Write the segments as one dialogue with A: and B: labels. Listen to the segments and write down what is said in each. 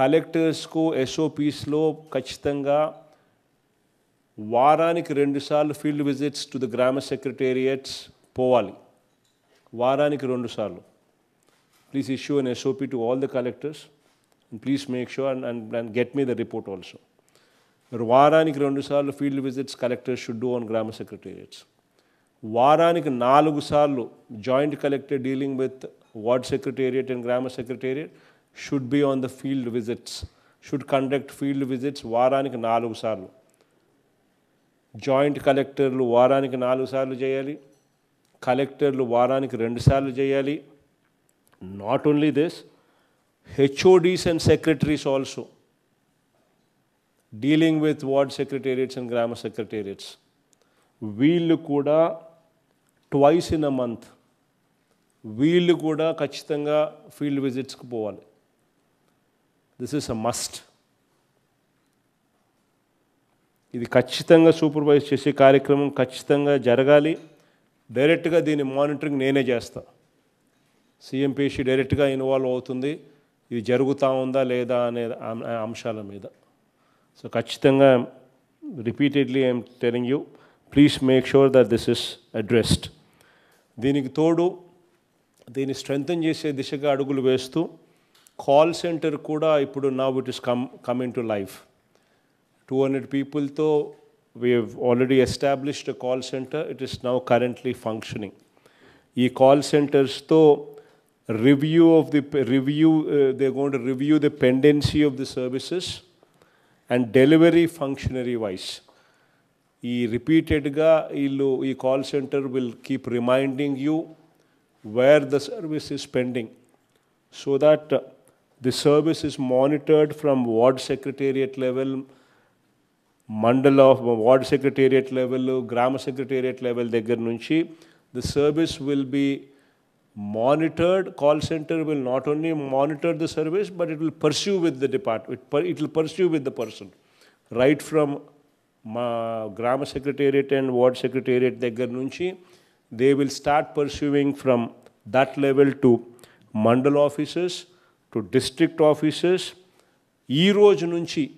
A: కలెక్టర్స్కు ఎస్ఓపీస్లో ఖచ్చితంగా వారానికి రెండుసార్లు ఫీల్డ్ విజిట్స్ టు ద గ్రామ సెక్రటేరియట్స్ పోవాలి వారానికి రెండుసార్లు please issue an SOP to all the collectors and please make sure and and and get me the report also వారానికి రెండుసార్లు field visits collectors should do on గ్రామ secretariats వారానికి నాలుగు సార్లు joint collector dealing with ward secretariat and గ్రామ secretariat should be on the field visits should conduct field visits వారానికి నాలుగు సార్లు జాయింట్ కలెక్టర్లు వారానికి నాలుగు సార్లు చేయాలి కలెక్టర్లు వారానికి రెండు సార్లు చేయాలి not only this HODs and secretaries also dealing with ward secretariats and గ్రామ సెక్రటేరియట్స్ వీళ్ళు కూడా ట్వైస్ ఇన్ అ మంత్ వీళ్ళు కూడా ఖచ్చితంగా ఫీల్డ్ విజిట్స్కి పోవాలి దిస్ ఇస్ అ మస్ట్ ఇది ఖచ్చితంగా సూపర్వైజ్ చేసే కార్యక్రమం ఖచ్చితంగా జరగాలి డైరెక్ట్గా దీని మానిటరింగ్ నేనే చేస్తా సీఎంపీసీ డైరెక్ట్గా ఇన్వాల్వ్ అవుతుంది ఇది జరుగుతూ ఉందా లేదా అనే అంశాల మీద సో ఖచ్చితంగా repeatedly I'm telling you please make sure that this is addressed దీనికి తోడు దీన్ని స్ట్రెంగ్తన్ చేసే దిశగా అడుగులు వేస్తూ కాల్ సెంటర్ కూడా ఇప్పుడు నా it is come come in to life two hundred పీపుల్తో we already established call center it is now currently functioning ఈ కాల్ సెంటర్స్తో review of the review uh, they're going to review the pendency of the services and delivery functionary wise ఈ రిపీటెడ్గా వీళ్ళు ఈ call center will keep reminding you where the service is pending so that the service is monitored from ward secretariat level, మండల of ward secretariat level, secretariat secretariat level, నుంచి The service will be monitored call center will not only monitor the service but it will pursue with the department it will pursue with the person right from uh, gram secretariat and ward secretariat daggar they will start pursuing from that level to mandal offices to district officers. Erojununchi,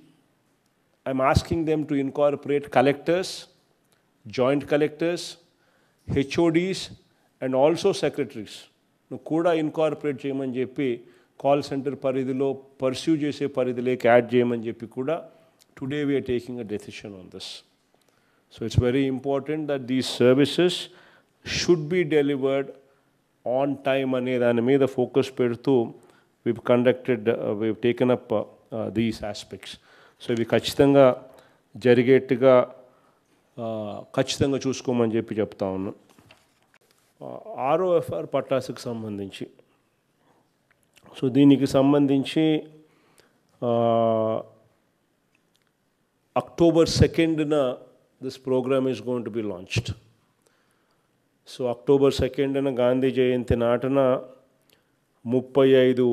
A: I'm asking them to incorporate collectors, joint collectors, HODs, and also secretaries. Kuda incorporate Jaman JP, call center paridilo, pursue JSA paridile, add Jaman JP Kuda. Today we are taking a decision on this. So it's very important that these services should be delivered on time and in the focus per to. we've conducted uh, taken up up uh, so uh, ఇవి ఖచ్చితంగా జరిగేట్టుగా ఖచ్చితంగా చూసుకోమని చెప్పి చెప్తా ఉన్నాం ROFR పట్టాసుకు సంబంధించి so దీనికి సంబంధించి అక్టోబర్ సెకండ్న this program is going to be launched so October సెకండ్న గాంధీ జయంతి నాటన ముప్పై ఐదు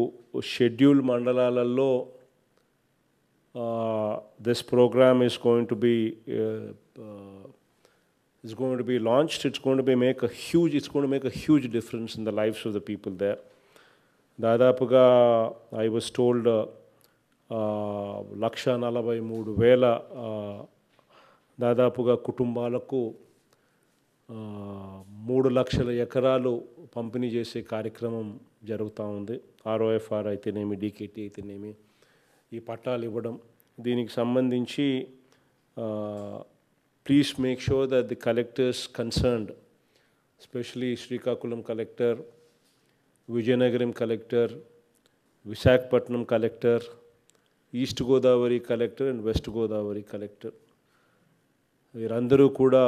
A: షెడ్యూల్ మండలాలలో this program is going to be is going to be launch it's gonna to be make a huge it's gonna make a huge difference in the lives of the people there దాదాపుగా I was told lakh నలభై మూడు వేల దాదాపుగా కుటుంబాలకు మూడు లక్షల ఎకరాలు పంపిణీ చేసే కార్యక్రమం జరుగుతూ ఉంది ఆర్ఓఎఫ్ఆర్ అయితేనేమి డీకేటీ అయితేనేమి ఈ పట్టాలు ఇవ్వడం దీనికి సంబంధించి please make sure that the collectors concerned specially Srikakulam collector Vizianagaram collector Visakhapatnam collector east Godavari collector and west Godavari collector వీరందరూ కూడా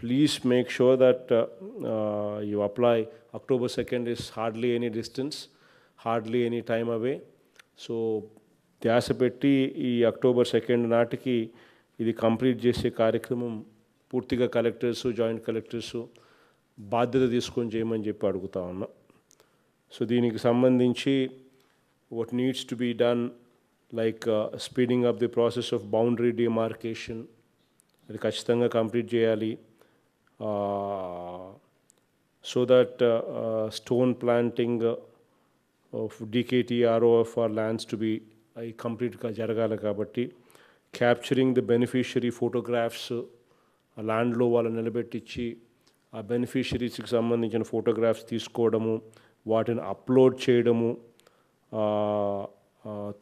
A: please make sure that uh, apply October second October hardly any distance hardly any hardly away so ధ్యాస పెట్టి ఈ October second నాటికి ఇది complete చేసే కార్యక్రమం పూర్తిగా కలెక్టర్స్ జాయింట్ కలెక్టర్స్ బాధ్యత తీసుకొని చేయమని చెప్పి అడుగుతా ఉన్నా సో దీనికి సంబంధించి what needs to be done like speeding up the process of boundary demarcation అది ఖచ్చితంగా కంప్లీట్ చేయాలి Uh, so that uh, uh, stone planting of ROFR lands to to అవి కంప్లీట్గా జరగాలి కాబట్టి క్యాప్చరింగ్ ది బెనిఫిషరీ ఫోటోగ్రాఫ్స్ ల్యాండ్లో వాళ్ళు నిలబెట్టించి ఆ బెనిఫిషరీస్కి సంబంధించిన ఫోటోగ్రాఫ్స్ తీసుకోవడము వాటిని అప్లోడ్ చేయడము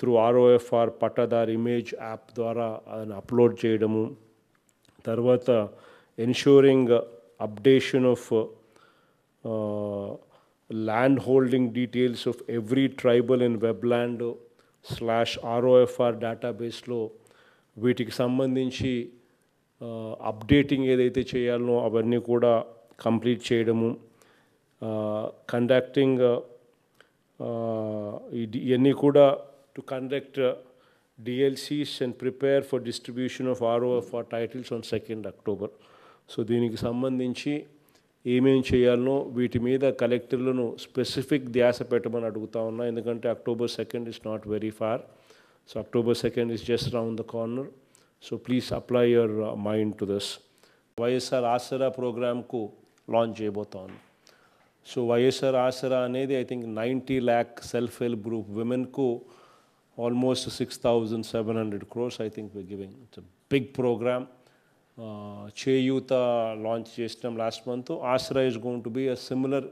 A: through ROFR pattadar image app ద్వారా అప్లోడ్ చేయడము తర్వాత ensuring updation of land holding details of every tribal and Webland slash ROFR డేటాబేస్లో వీటికి సంబంధించి అప్డేటింగ్ ఏదైతే చేయాలనో అవన్నీ కూడా కంప్లీట్ చేయడము కండక్టింగ్ ఇవన్నీ కూడా to conduct DLCs and prepare for distribution of ROFR titles on second October so దీనికి సంబంధించి ఏమేం చేయాలనో వీటి మీద కలెక్టర్లను స్పెసిఫిక్ ధ్యాస పెట్టమని అడుగుతా ఉన్నా ఎందుకంటే October second is not very far so October second is just round the corner so please apply your mind to this YSR Aasara ప్రోగ్రామ్కు లాంచ్ చేయబోతా ఉంది సో వైఎస్ఆర్ ఆసరా అనేది I think ninety lakh self help group విమెన్కు almost six thousand seven hundred crores I think we giving it's big programme Cheyutha launch చేసినాం last month Aasara is going to be a similar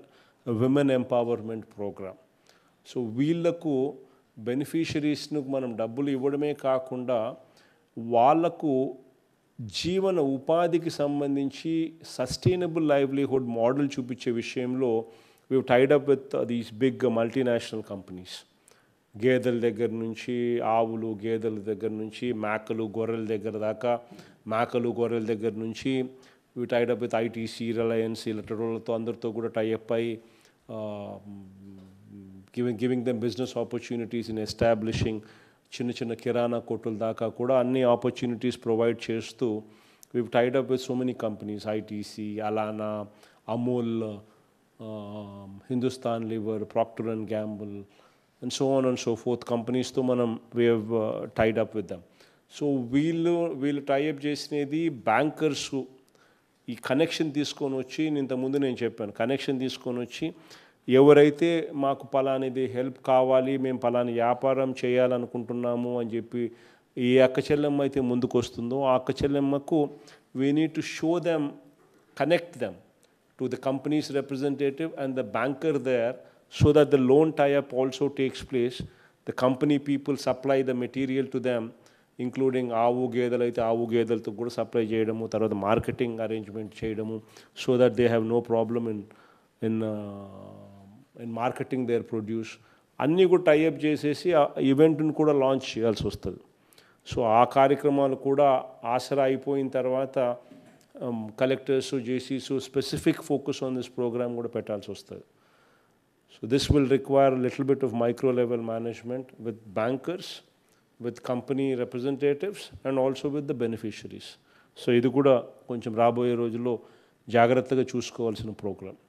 A: women empowerment programme so వీళ్లకు బెనిఫిషరీస్ను మనం డబ్బులు ఇవ్వడమే కాకుండా వాళ్లకు జీవన ఉపాధికి సంబంధించి సస్టైనబుల్ లైవ్లీహుడ్ మోడల్ చూపించే విషయంలో we've up with these big multinational companies గేదెల దగ్గర నుంచి ఆవులు గేదెల దగ్గర నుంచి మేకలు గొర్రెల దగ్గర దాకా మేకలు గొర్రెల దగ్గర నుంచి we tied up with ITC Reliance ఇలాంటి అందరితో కూడా టైఅప్ అయి giving giving them business opportunities in establishing చిన్న చిన్న కిరాణా కొట్టుల దాకా కూడా అన్ని ఆపర్చునిటీస్ ప్రొవైడ్ చేస్తూ we tied up with so many companies ITC Allana Amul Hindustan Lever Procter and Gamble and so on and so forth కంపెనీస్తో మనం we tied up with them so వీళ్ళు వీళ్ళు టైఅప్ చేసినది బ్యాంకర్స్ ఈ కనెక్షన్ తీసుకొని వచ్చి ఇంతకుముందు నేను చెప్పాను కనెక్షన్ తీసుకొని వచ్చి ఎవరైతే మాకు పలానిది హెల్ప్ కావాలి మేము పలాని వ్యాపారం చేయాలనుకుంటున్నాము అని చెప్పి ఏ అక్క చెల్లెమ్మ అయితే ముందుకు వస్తుందో ఆ అక్క చెల్లెమ్మకు we need to show them connect them to the companies representative and the banker there so that the loan tie also takes place the company people supply the material to them including ఆవు గేదెలు అయితే ఆవు గేదెలతో కూడా supply చేయడము తర్వాత marketing arrangement చేయడము so that they have no problem in in in marketing their produce అన్నీ కూడా టైఅప్ చేసేసి ఈవెంట్ను కూడా లాంచ్ చేయాల్సి వస్తుంది సో ఆ కార్యక్రమాలు కూడా ఆసరా అయిపోయిన తర్వాత కలెక్టర్స్ జేసీస్ specific focus on this programme కూడా పెట్టాల్సి వస్తుంది so this will require little bit of micro level management with bankers with company representatives and also with the beneficiaries. So ఇది కూడా కొంచెం రాబోయే రోజుల్లో జాగ్రత్తగా చూసుకోవాల్సిన ప్రోగ్రామ్